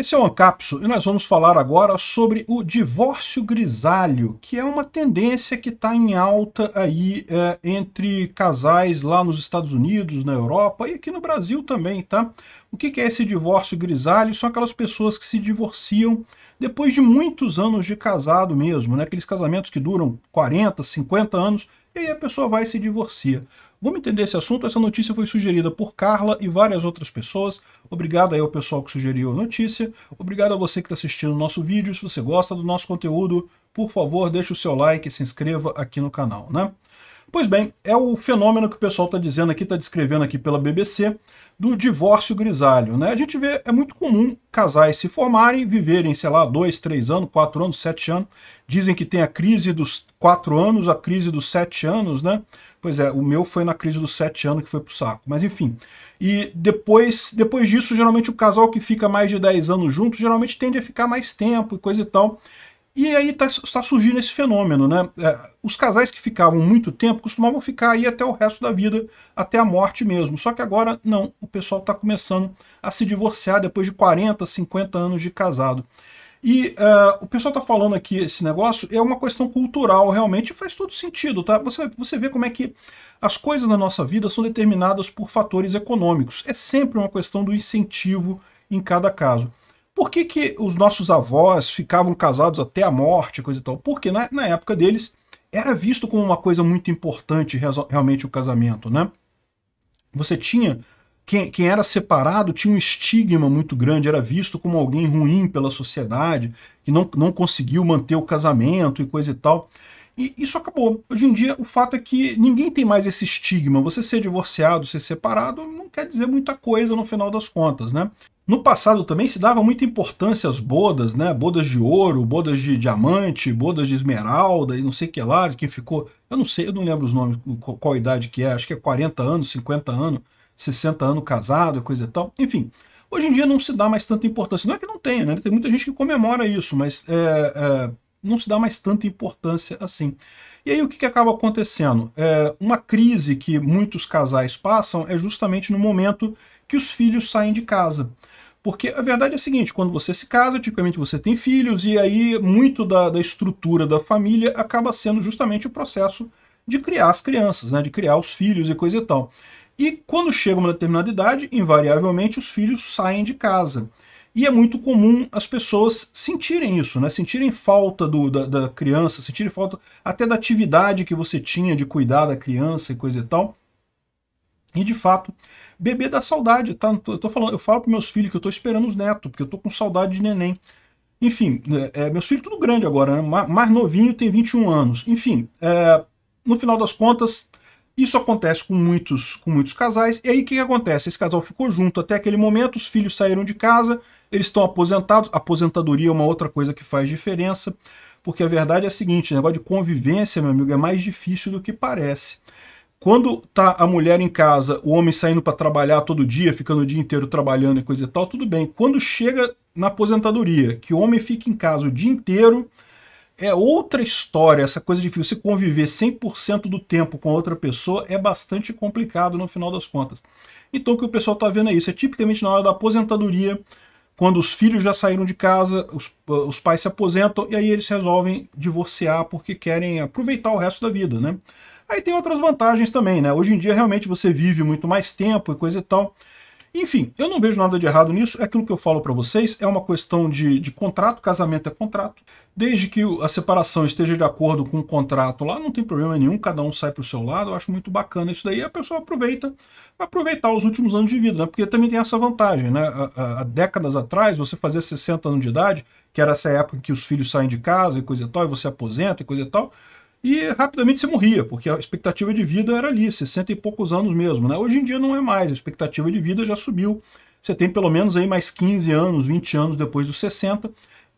Esse é o Ancapso e nós vamos falar agora sobre o divórcio grisalho, que é uma tendência que está em alta aí é, entre casais lá nos Estados Unidos, na Europa e aqui no Brasil também, tá? O que, que é esse divórcio grisalho? São aquelas pessoas que se divorciam depois de muitos anos de casado mesmo, né? Aqueles casamentos que duram 40, 50 anos, e aí a pessoa vai e se divorcia. Vamos entender esse assunto? Essa notícia foi sugerida por Carla e várias outras pessoas. Obrigado aí ao pessoal que sugeriu a notícia. Obrigado a você que está assistindo o nosso vídeo. Se você gosta do nosso conteúdo, por favor, deixe o seu like e se inscreva aqui no canal, né? Pois bem, é o fenômeno que o pessoal está dizendo aqui, está descrevendo aqui pela BBC, do divórcio grisalho. Né? A gente vê, é muito comum casais se formarem, viverem, sei lá, dois, três anos, quatro anos, sete anos. Dizem que tem a crise dos quatro anos, a crise dos sete anos, né? Pois é, o meu foi na crise dos sete anos que foi pro saco. Mas enfim. E depois, depois disso, geralmente o casal que fica mais de dez anos junto, geralmente tende a ficar mais tempo e coisa e tal. E aí tá, está tá surgindo esse fenômeno, né? É, os casais que ficavam muito tempo costumavam ficar aí até o resto da vida, até a morte mesmo. Só que agora não, o pessoal está começando a se divorciar depois de 40, 50 anos de casado. E uh, o pessoal está falando aqui esse negócio, é uma questão cultural, realmente faz todo sentido, tá? Você, você vê como é que as coisas na nossa vida são determinadas por fatores econômicos. É sempre uma questão do incentivo em cada caso. Por que, que os nossos avós ficavam casados até a morte, coisa e tal? Porque na, na época deles era visto como uma coisa muito importante realmente o casamento, né? Você tinha quem, quem, era separado tinha um estigma muito grande, era visto como alguém ruim pela sociedade, que não, não conseguiu manter o casamento e coisa e tal. E isso acabou. Hoje em dia, o fato é que ninguém tem mais esse estigma. Você ser divorciado, ser separado, não quer dizer muita coisa no final das contas, né? No passado também se dava muita importância às bodas, né? Bodas de ouro, bodas de diamante, bodas de esmeralda e não sei o que lá, quem ficou. Eu não sei, eu não lembro os nomes, qual idade que é, acho que é 40 anos, 50 anos, 60 anos casado, coisa e tal. Enfim, hoje em dia não se dá mais tanta importância. Não é que não tenha, né? Tem muita gente que comemora isso, mas é, é não se dá mais tanta importância assim. E aí o que, que acaba acontecendo? É, uma crise que muitos casais passam é justamente no momento que os filhos saem de casa. Porque a verdade é a seguinte, quando você se casa, tipicamente você tem filhos, e aí muito da, da estrutura da família acaba sendo justamente o processo de criar as crianças, né, de criar os filhos e coisa e tal. E quando chega uma determinada idade, invariavelmente os filhos saem de casa. E é muito comum as pessoas sentirem isso, né? sentirem falta do, da, da criança, sentirem falta até da atividade que você tinha de cuidar da criança e coisa e tal. E de fato, bebê dá saudade, tá? Eu, tô falando, eu falo para meus filhos que eu estou esperando os netos, porque eu estou com saudade de neném. Enfim, é, é, meus filhos tudo grande agora, né? mais novinho tem 21 anos. Enfim, é, no final das contas, isso acontece com muitos, com muitos casais. E aí o que, que acontece? Esse casal ficou junto até aquele momento, os filhos saíram de casa, eles estão aposentados. Aposentadoria é uma outra coisa que faz diferença, porque a verdade é a seguinte, o negócio de convivência, meu amigo, é mais difícil do que parece. Quando tá a mulher em casa, o homem saindo para trabalhar todo dia, ficando o dia inteiro trabalhando e coisa e tal, tudo bem. Quando chega na aposentadoria, que o homem fica em casa o dia inteiro, é outra história, essa coisa de você conviver 100% do tempo com outra pessoa é bastante complicado no final das contas. Então o que o pessoal está vendo é isso, é tipicamente na hora da aposentadoria, quando os filhos já saíram de casa, os, os pais se aposentam e aí eles resolvem divorciar porque querem aproveitar o resto da vida, né? Aí tem outras vantagens também, né? Hoje em dia realmente você vive muito mais tempo e coisa e tal, enfim, eu não vejo nada de errado nisso, é aquilo que eu falo para vocês, é uma questão de, de contrato, casamento é contrato, desde que a separação esteja de acordo com o contrato lá, não tem problema nenhum, cada um sai para o seu lado, eu acho muito bacana isso daí, a pessoa aproveita, aproveitar os últimos anos de vida, né? porque também tem essa vantagem, né? há, há décadas atrás, você fazia 60 anos de idade, que era essa época em que os filhos saem de casa e coisa e tal, e você aposenta e coisa e tal, e rapidamente você morria, porque a expectativa de vida era ali, 60 e poucos anos mesmo. Né? Hoje em dia não é mais, a expectativa de vida já subiu. Você tem pelo menos aí mais 15 anos, 20 anos depois dos 60,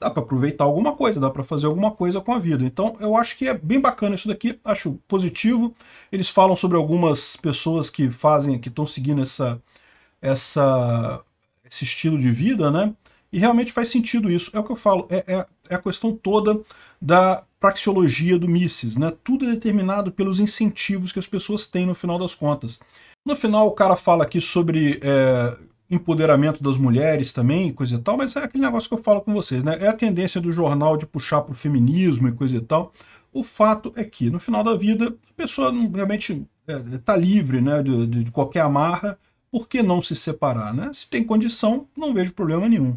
dá para aproveitar alguma coisa, dá para fazer alguma coisa com a vida. Então eu acho que é bem bacana isso daqui, acho positivo. Eles falam sobre algumas pessoas que fazem, que estão seguindo essa, essa, esse estilo de vida, né? E realmente faz sentido isso. É o que eu falo, é, é, é a questão toda da praxeologia do Mises, né? Tudo é determinado pelos incentivos que as pessoas têm no final das contas. No final o cara fala aqui sobre é, empoderamento das mulheres também, coisa e tal, mas é aquele negócio que eu falo com vocês, né? É a tendência do jornal de puxar para o feminismo e coisa e tal. O fato é que, no final da vida, a pessoa não, realmente está é, tá livre né, de, de qualquer amarra, por que não se separar? Né? Se tem condição, não vejo problema nenhum.